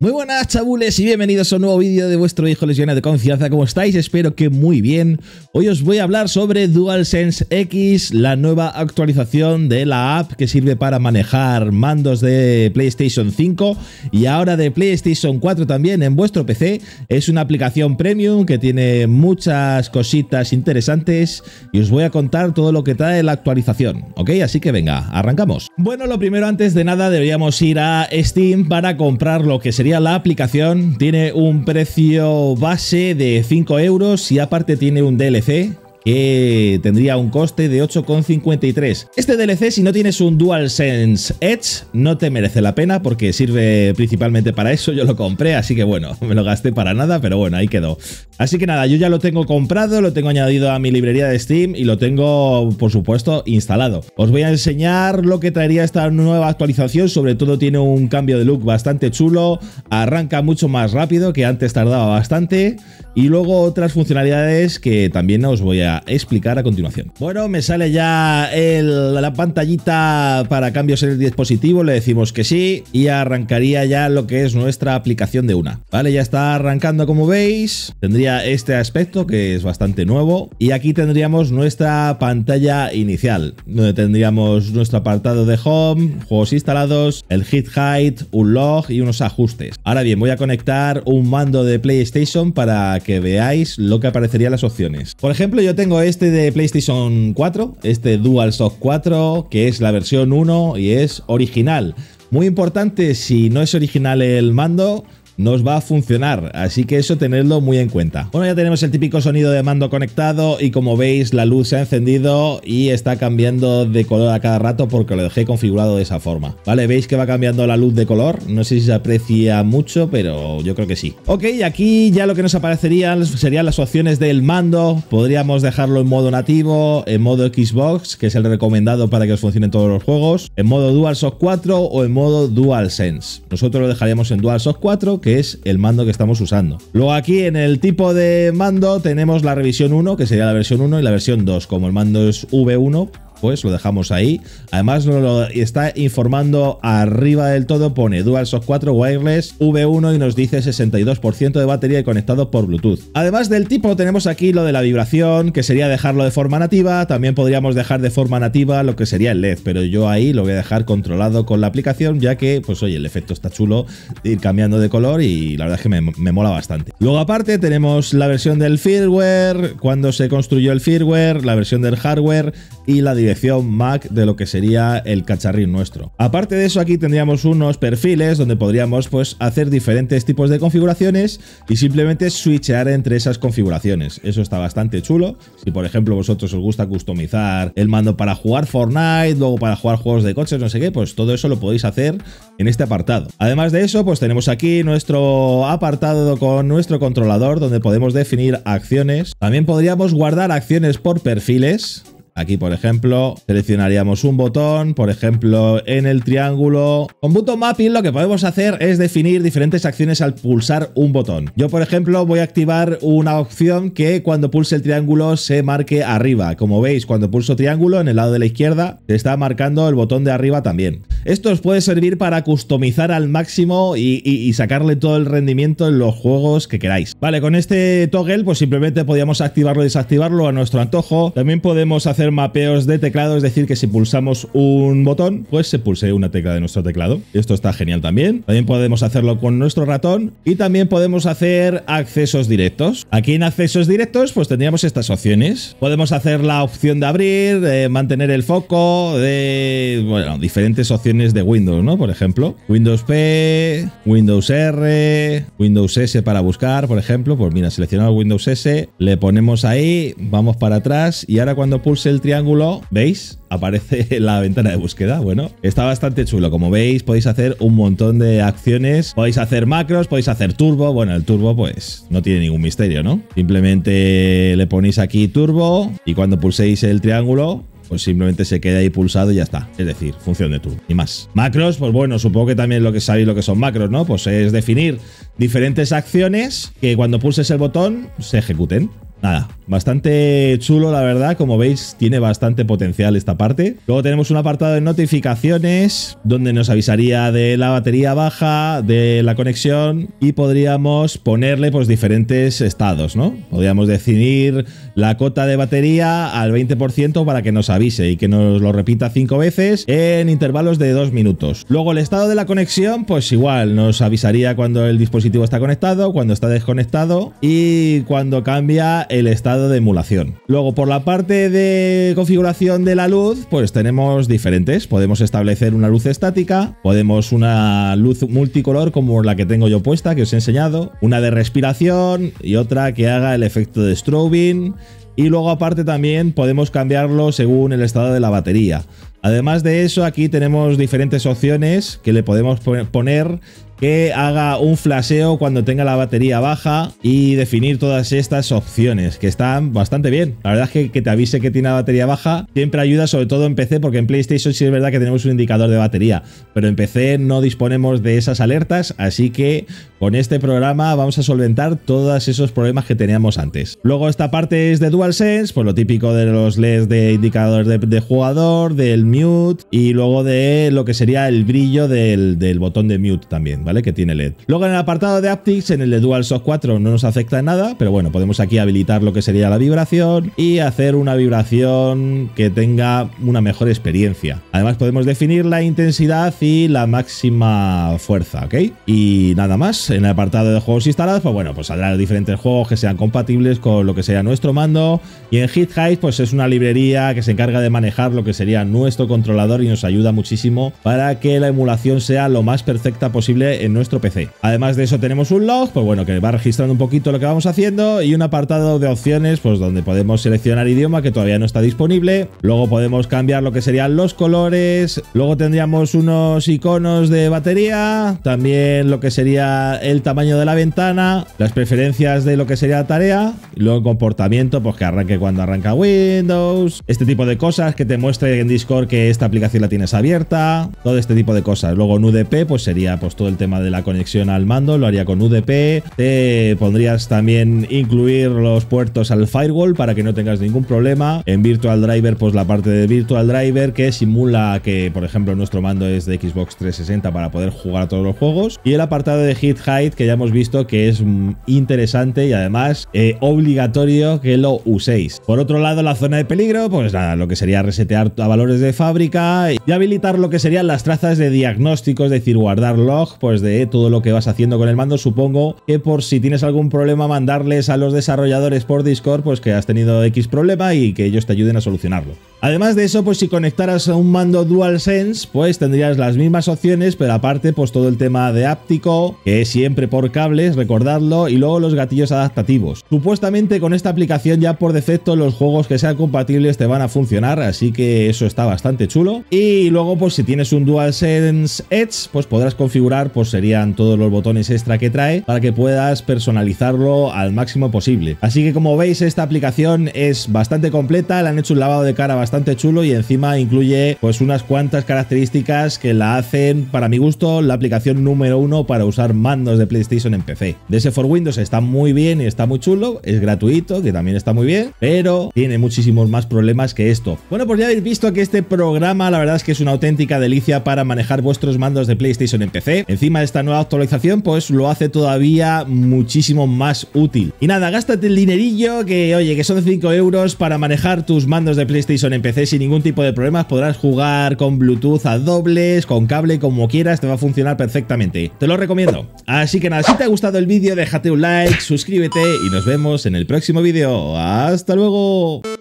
Muy buenas chabules y bienvenidos a un nuevo vídeo de vuestro hijo llena de confianza. ¿Cómo estáis? Espero que muy bien. Hoy os voy a hablar sobre DualSense X, la nueva actualización de la app que sirve para manejar mandos de PlayStation 5 y ahora de PlayStation 4 también en vuestro PC. Es una aplicación premium que tiene muchas cositas interesantes y os voy a contar todo lo que trae la actualización, ¿ok? Así que venga, arrancamos. Bueno, lo primero antes de nada deberíamos ir a Steam para comprar lo que sería la aplicación, tiene un precio base de 5 euros y aparte tiene un DLC que tendría un coste de 8,53. Este DLC, si no tienes un DualSense Edge, no te merece la pena porque sirve principalmente para eso. Yo lo compré, así que bueno, me lo gasté para nada, pero bueno, ahí quedó. Así que nada, yo ya lo tengo comprado, lo tengo añadido a mi librería de Steam y lo tengo, por supuesto, instalado. Os voy a enseñar lo que traería esta nueva actualización, sobre todo tiene un cambio de look bastante chulo, arranca mucho más rápido que antes tardaba bastante y luego otras funcionalidades que también os voy a explicar a continuación. Bueno, me sale ya la pantallita para cambios en el dispositivo, le decimos que sí y arrancaría ya lo que es nuestra aplicación de una. Vale, ya está arrancando como veis, tendría este aspecto que es bastante nuevo y aquí tendríamos nuestra pantalla inicial, donde tendríamos nuestro apartado de home, juegos instalados, el hit height, un log y unos ajustes. Ahora bien, voy a conectar un mando de PlayStation para que veáis lo que aparecería las opciones. Por ejemplo, yo tengo tengo este de PlayStation 4, este DualShock 4, que es la versión 1 y es original. Muy importante, si no es original el mando, nos va a funcionar, así que eso tenerlo muy en cuenta. Bueno, ya tenemos el típico sonido de mando conectado y como veis la luz se ha encendido y está cambiando de color a cada rato porque lo dejé configurado de esa forma. Vale, veis que va cambiando la luz de color, no sé si se aprecia mucho, pero yo creo que sí. Ok, aquí ya lo que nos aparecerían serían las opciones del mando, podríamos dejarlo en modo nativo, en modo Xbox, que es el recomendado para que os funcionen todos los juegos, en modo DualShock 4 o en modo DualSense. Nosotros lo dejaríamos en DualShock 4, que que es el mando que estamos usando. Luego aquí en el tipo de mando tenemos la revisión 1, que sería la versión 1, y la versión 2. Como el mando es V1, pues lo dejamos ahí. Además, lo está informando arriba del todo, pone DualShock 4 Wireless V1 y nos dice 62% de batería y conectado por Bluetooth. Además del tipo, tenemos aquí lo de la vibración, que sería dejarlo de forma nativa. También podríamos dejar de forma nativa lo que sería el LED, pero yo ahí lo voy a dejar controlado con la aplicación, ya que, pues oye, el efecto está chulo ir cambiando de color y la verdad es que me, mola bastante. Luego, aparte, tenemos la versión del firmware, cuando se construyó el firmware, la versión del hardware y la dirección MAC de lo que sería el cacharrín nuestro. Aparte de eso, aquí tendríamos unos perfiles donde podríamos pues, hacer diferentes tipos de configuraciones y simplemente switchear entre esas configuraciones. Eso está bastante chulo. Si por ejemplo vosotros os gusta customizar el mando para jugar Fortnite, luego para jugar juegos de coches, no sé qué, pues todo eso lo podéis hacer en este apartado. Además de eso, pues tenemos aquí nuestro apartado con nuestro controlador donde podemos definir acciones. También podríamos guardar acciones por perfiles Aquí, por ejemplo, seleccionaríamos un botón, por ejemplo, en el triángulo. Con Button Mapping lo que podemos hacer es definir diferentes acciones al pulsar un botón. Yo, por ejemplo, voy a activar una opción que cuando pulse el triángulo se marque arriba. Como veis, cuando pulso triángulo en el lado de la izquierda, se está marcando el botón de arriba también. Esto os puede servir para customizar al máximo y, sacarle todo el rendimiento en los juegos que queráis. Vale, con este toggle, pues simplemente podíamos activarlo y desactivarlo a nuestro antojo. También podemos hacer mapeos de teclado, es decir, que si pulsamos un botón, pues se pulse una tecla de nuestro teclado. Esto está genial también. También podemos hacerlo con nuestro ratón y también podemos hacer accesos directos. Aquí en accesos directos, pues tendríamos estas opciones. Podemos hacer la opción de abrir, de mantener el foco, de, bueno, diferentes opciones de Windows, ¿no? Por ejemplo, Windows P, Windows R, Windows S para buscar, por ejemplo. Pues mira, seleccionamos Windows S, le ponemos ahí, vamos para atrás y ahora cuando pulse el triángulo, ¿veis? Aparece la ventana de búsqueda. Bueno, está bastante chulo. Como veis, podéis hacer un montón de acciones. Podéis hacer macros, podéis hacer turbo. Bueno, el turbo pues no tiene ningún misterio, ¿no? Simplemente le ponéis aquí turbo y cuando pulséis el triángulo, pues simplemente se queda ahí pulsado y ya está. Es decir, función de turbo y más. Macros, pues bueno, supongo que también lo que sabéis lo que son macros, ¿no? Pues es definir diferentes acciones que cuando pulses el botón se ejecuten. Nada, bastante chulo la verdad, como veis tiene bastante potencial esta parte. Luego tenemos un apartado de notificaciones donde nos avisaría de la batería baja, de la conexión y podríamos ponerle pues diferentes estados, ¿no? Podríamos definir la cota de batería al 20% para que nos avise y que nos lo repita cinco veces en intervalos de dos minutos. Luego el estado de la conexión pues igual nos avisaría cuando el dispositivo está conectado, cuando está desconectado y cuando cambia el estado de emulación. Luego, por la parte de configuración de la luz, pues tenemos diferentes. Podemos establecer una luz estática, podemos una luz multicolor como la que tengo yo puesta, que os he enseñado, una de respiración y otra que haga el efecto de strobing. Y luego aparte también podemos cambiarlo según el estado de la batería. Además de eso, aquí tenemos diferentes opciones que le podemos poner que haga un flasheo cuando tenga la batería baja y definir todas estas opciones que están bastante bien. La verdad es que, que te avise que tiene la batería baja siempre ayuda, sobre todo en PC, porque en PlayStation sí es verdad que tenemos un indicador de batería, pero en PC no disponemos de esas alertas, así que con este programa vamos a solventar todos esos problemas que teníamos antes. Luego esta parte es de DualSense, pues lo típico de los LEDs de indicadores de, de jugador, del mute y luego de lo que sería el brillo del, del botón de mute también. ¿vale? Que tiene LED. Luego en el apartado de Aptics, en el de DualShock 4 no nos afecta en nada, pero bueno, podemos aquí habilitar lo que sería la vibración y hacer una vibración que tenga una mejor experiencia. Además podemos definir la intensidad y la máxima fuerza, ¿ok? Y nada más, en el apartado de juegos instalados, pues bueno, pues saldrán diferentes juegos que sean compatibles con lo que sea nuestro mando. Y en Hit pues es una librería que se encarga de manejar lo que sería nuestro controlador y nos ayuda muchísimo para que la emulación sea lo más perfecta posible en nuestro PC. Además de eso tenemos un log, pues bueno, que va registrando un poquito lo que vamos haciendo y un apartado de opciones, pues donde podemos seleccionar idioma que todavía no está disponible. Luego podemos cambiar lo que serían los colores. Luego tendríamos unos iconos de batería, también lo que sería el tamaño de la ventana, las preferencias de lo que sería la tarea, y luego comportamiento, pues que arranque cuando arranca Windows, este tipo de cosas que te muestre en Discord que esta aplicación la tienes abierta, todo este tipo de cosas. Luego en UDP, pues sería pues todo el tema de la conexión al mando, lo haría con UDP. Te pondrías también incluir los puertos al firewall para que no tengas ningún problema. En Virtual Driver, pues la parte de Virtual Driver que simula que, por ejemplo, nuestro mando es de Xbox 360 para poder jugar todos los juegos. Y el apartado de Hit Height que ya hemos visto que es mm, interesante y además eh, obligatorio que lo uséis. Por otro lado, la zona de peligro, pues nada, lo que sería resetear a valores de fábrica y habilitar lo que serían las trazas de diagnóstico, es decir, guardar log, pues de todo lo que vas haciendo con el mando. Supongo que por si tienes algún problema mandarles a los desarrolladores por Discord pues que has tenido X problema y que ellos te ayuden a solucionarlo. Además de eso, pues si conectaras a un mando DualSense, pues tendrías las mismas opciones, pero aparte, pues todo el tema de áptico, que es siempre por cables, recordadlo, y luego los gatillos adaptativos. Supuestamente con esta aplicación ya por defecto los juegos que sean compatibles te van a funcionar, así que eso está bastante chulo. Y luego, pues si tienes un DualSense Edge, pues podrás configurar, pues serían todos los botones extra que trae para que puedas personalizarlo al máximo posible. Así que como veis, esta aplicación es bastante completa, le han hecho un lavado de cara bastante bastante chulo y encima incluye pues unas cuantas características que la hacen, para mi gusto, la aplicación número uno para usar mandos de PlayStation en PC. DS for Windows está muy bien y está muy chulo, es gratuito, que también está muy bien, pero tiene muchísimos más problemas que esto. Bueno, pues ya habéis visto que este programa la verdad es que es una auténtica delicia para manejar vuestros mandos de PlayStation en PC. Encima esta nueva actualización pues lo hace todavía muchísimo más útil. Y nada, gástate el dinerillo que, oye, que son 5 euros para manejar tus mandos de PlayStation Empecé PC sin ningún tipo de problemas. Podrás jugar con Bluetooth a dobles, con cable, como quieras, te va a funcionar perfectamente. Te lo recomiendo. Así que nada, si te ha gustado el vídeo, déjate un like, suscríbete y nos vemos en el próximo vídeo. ¡Hasta luego!